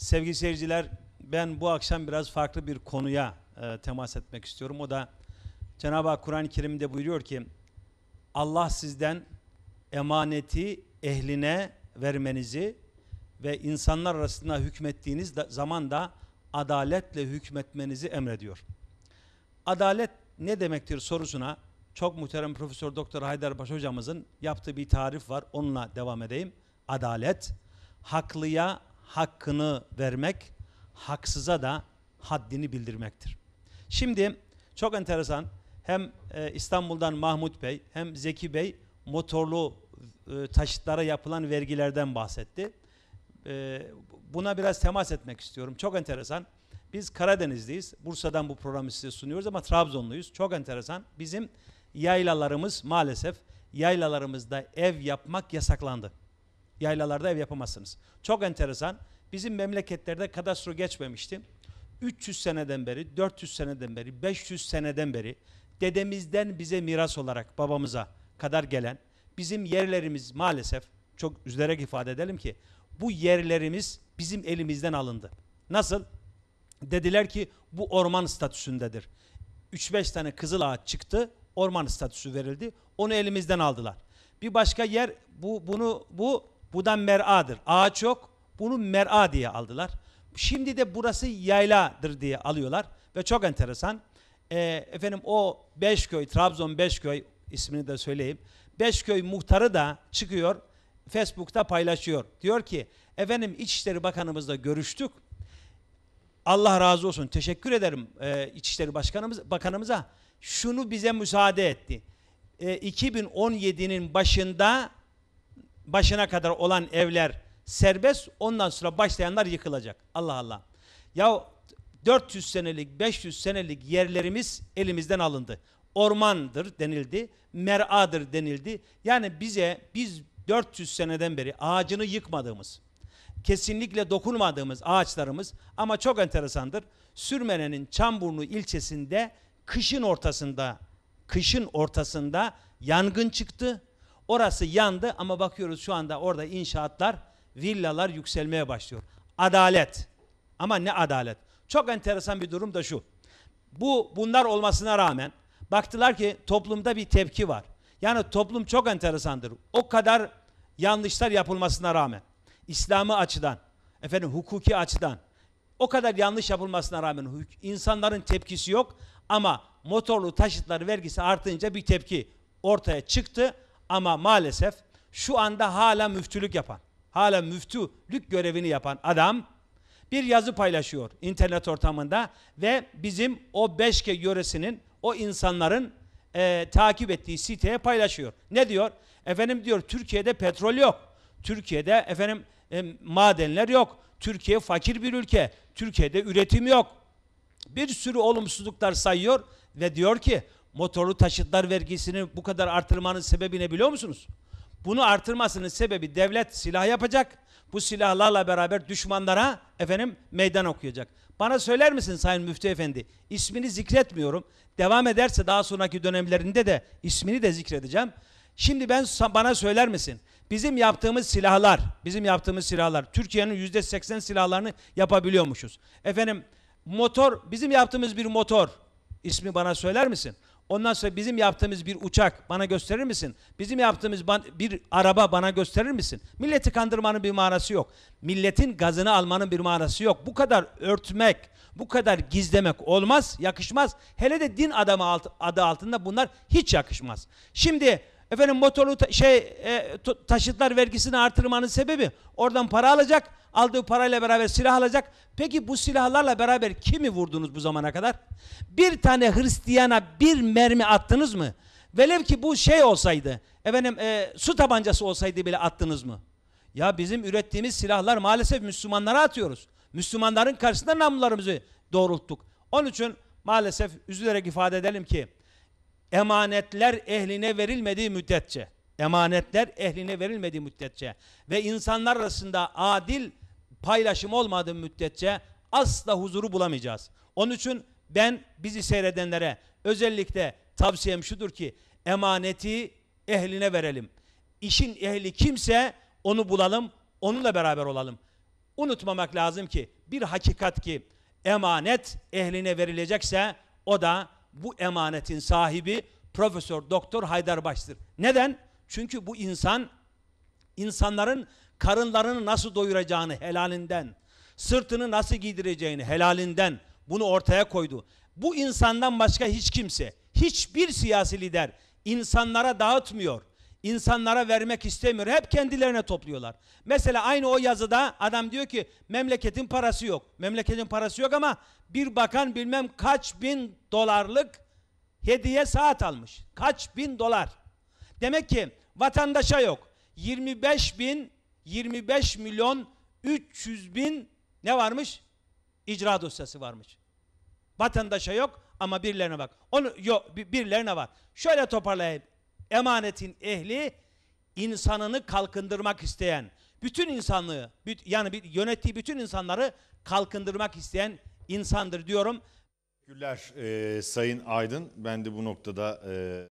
Sevgili seyirciler, ben bu akşam biraz farklı bir konuya e, temas etmek istiyorum. O da Cenab-ı Hak Kur'an-ı Kerim'de buyuruyor ki Allah sizden emaneti ehline vermenizi ve insanlar arasında hükmettiğiniz zaman da adaletle hükmetmenizi emrediyor. Adalet ne demektir sorusuna çok muhterem Profesör Doktor Haydar Paşa hocamızın yaptığı bir tarif var. Onunla devam edeyim. Adalet, haklıya hakkını vermek, haksıza da haddini bildirmektir. Şimdi çok enteresan hem e, İstanbul'dan Mahmut Bey hem Zeki Bey motorlu e, taşıtlara yapılan vergilerden bahsetti. E, buna biraz temas etmek istiyorum. Çok enteresan. Biz Karadeniz'deyiz. Bursa'dan bu programı size sunuyoruz ama Trabzonluyuz. Çok enteresan. Bizim yaylalarımız maalesef yaylalarımızda ev yapmak yasaklandı. Yaylalarda ev yapamazsınız. Çok enteresan. Bizim memleketlerde kadastro geçmemişti. 300 seneden beri, 400 seneden beri, 500 seneden beri dedemizden bize miras olarak babamıza kadar gelen bizim yerlerimiz maalesef çok üzülerek ifade edelim ki bu yerlerimiz bizim elimizden alındı. Nasıl? Dediler ki bu orman statüsündedir. 3-5 tane kızıl ağaç çıktı, orman statüsü verildi. Onu elimizden aldılar. Bir başka yer bu bunu bu bu da mer'adır. Ağaç yok. Bunu mer'a diye aldılar. Şimdi de burası yayladır diye alıyorlar. Ve çok enteresan. E, efendim o Beşköy, Trabzon Beşköy ismini de söyleyeyim. Beşköy muhtarı da çıkıyor. Facebook'ta paylaşıyor. Diyor ki efendim İçişleri Bakanımızla görüştük. Allah razı olsun. Teşekkür ederim e, İçişleri Başkanımız, Bakanımıza. Şunu bize müsaade etti. E, 2017'nin başında başına kadar olan evler serbest. Ondan sonra başlayanlar yıkılacak. Allah Allah. Ya 400 senelik, 500 senelik yerlerimiz elimizden alındı. Ormandır denildi, meradır denildi. Yani bize biz 400 seneden beri ağacını yıkmadığımız, kesinlikle dokunmadığımız ağaçlarımız ama çok enteresandır. Sürmene'nin Çamburnu ilçesinde kışın ortasında kışın ortasında yangın çıktı Orası yandı ama bakıyoruz şu anda orada inşaatlar, villalar yükselmeye başlıyor. Adalet. Ama ne adalet? Çok enteresan bir durum da şu. Bu bunlar olmasına rağmen baktılar ki toplumda bir tepki var. Yani toplum çok enteresandır. O kadar yanlışlar yapılmasına rağmen İslamı açıdan, efendim hukuki açıdan o kadar yanlış yapılmasına rağmen insanların tepkisi yok ama motorlu taşıtlar vergisi artınca bir tepki ortaya çıktı ama maalesef şu anda hala müftülük yapan, hala müftülük görevini yapan adam bir yazı paylaşıyor internet ortamında ve bizim o Beşke yöresinin o insanların e, takip ettiği siteye paylaşıyor. Ne diyor? Efendim diyor Türkiye'de petrol yok. Türkiye'de efendim e, madenler yok. Türkiye fakir bir ülke. Türkiye'de üretim yok. Bir sürü olumsuzluklar sayıyor ve diyor ki motorlu taşıtlar vergisini bu kadar artırmanın sebebi ne biliyor musunuz? Bunu artırmasının sebebi devlet silah yapacak. Bu silahlarla beraber düşmanlara efendim meydan okuyacak. Bana söyler misin Sayın Müftü Efendi? İsmini zikretmiyorum. Devam ederse daha sonraki dönemlerinde de ismini de zikredeceğim. Şimdi ben bana söyler misin? Bizim yaptığımız silahlar, bizim yaptığımız silahlar, Türkiye'nin yüzde seksen silahlarını yapabiliyormuşuz. Efendim motor, bizim yaptığımız bir motor, ismi bana söyler misin? Ondan sonra bizim yaptığımız bir uçak bana gösterir misin? Bizim yaptığımız bir araba bana gösterir misin? Milleti kandırmanın bir manası yok. Milletin gazını almanın bir manası yok. Bu kadar örtmek, bu kadar gizlemek olmaz, yakışmaz. Hele de din adamı alt, adı altında bunlar hiç yakışmaz. Şimdi Efendim motorlu ta şey e, taşıtlar vergisini artırmanın sebebi oradan para alacak. Aldığı parayla beraber silah alacak. Peki bu silahlarla beraber kimi vurdunuz bu zamana kadar? Bir tane Hristiyana bir mermi attınız mı? Velev ki bu şey olsaydı, efendim e, su tabancası olsaydı bile attınız mı? Ya bizim ürettiğimiz silahlar maalesef Müslümanlara atıyoruz. Müslümanların karşısında namlularımızı doğrulttuk. Onun için maalesef üzülerek ifade edelim ki emanetler ehline verilmediği müddetçe emanetler ehline verilmediği müddetçe ve insanlar arasında adil paylaşım olmadığı müddetçe asla huzuru bulamayacağız. Onun için ben bizi seyredenlere özellikle tavsiyem şudur ki emaneti ehline verelim. İşin ehli kimse onu bulalım, onunla beraber olalım. Unutmamak lazım ki bir hakikat ki emanet ehline verilecekse o da bu emanetin sahibi Profesör Doktor Haydarbaş'tır. Neden? Çünkü bu insan insanların karınlarını nasıl doyuracağını helalinden, sırtını nasıl giydireceğini helalinden bunu ortaya koydu. Bu insandan başka hiç kimse, hiçbir siyasi lider insanlara dağıtmıyor insanlara vermek istemiyor. Hep kendilerine topluyorlar. Mesela aynı o yazıda adam diyor ki memleketin parası yok. Memleketin parası yok ama bir bakan bilmem kaç bin dolarlık hediye saat almış. Kaç bin dolar. Demek ki vatandaşa yok. 25 bin 25 milyon 300 bin ne varmış? İcra dosyası varmış. Vatandaşa yok ama birilerine bak. Onu yok birilerine var. Şöyle toparlayayım emanetin ehli insanını kalkındırmak isteyen, bütün insanlığı yani yönettiği bütün insanları kalkındırmak isteyen insandır diyorum. Teşekkürler e, Sayın Aydın. Ben de bu noktada e,